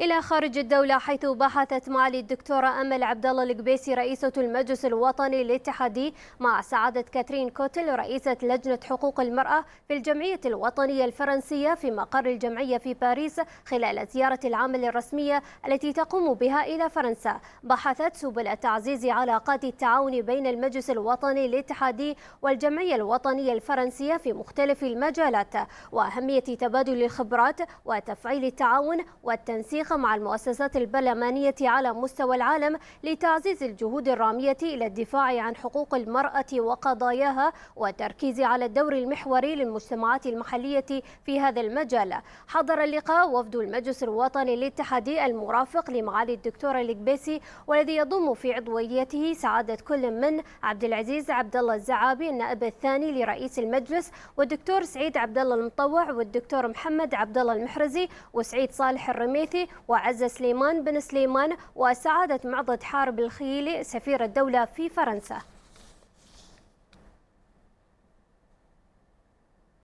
إلى خارج الدولة حيث بحثت معالي الدكتورة أمل عبد الله القبيسي رئيسة المجلس الوطني الاتحادي مع سعادة كاترين كوتل رئيسة لجنة حقوق المرأة في الجمعية الوطنية الفرنسية في مقر الجمعية في باريس خلال زيارة العمل الرسمية التي تقوم بها إلى فرنسا بحثت سبل تعزيز علاقات التعاون بين المجلس الوطني الاتحادي والجمعية الوطنية الفرنسية في مختلف المجالات وأهمية تبادل الخبرات وتفعيل التعاون والتنسيق التنسيق مع المؤسسات البرلمانية على مستوى العالم لتعزيز الجهود الرامية إلى الدفاع عن حقوق المرأة وقضاياها والتركيز على الدور المحوري للمجتمعات المحلية في هذا المجال حضر اللقاء وفد المجلس الوطني الاتحادي المرافق لمعالي الدكتور الكبيسي والذي يضم في عضويته سعادة كل من عبد العزيز عبد الله الزعابي النائب الثاني لرئيس المجلس والدكتور سعيد عبد الله المطوع والدكتور محمد عبد الله المحرزي وسعيد صالح الرميثي وعز سليمان بن سليمان وسعادة معضد حارب الخيلي سفير الدولة في فرنسا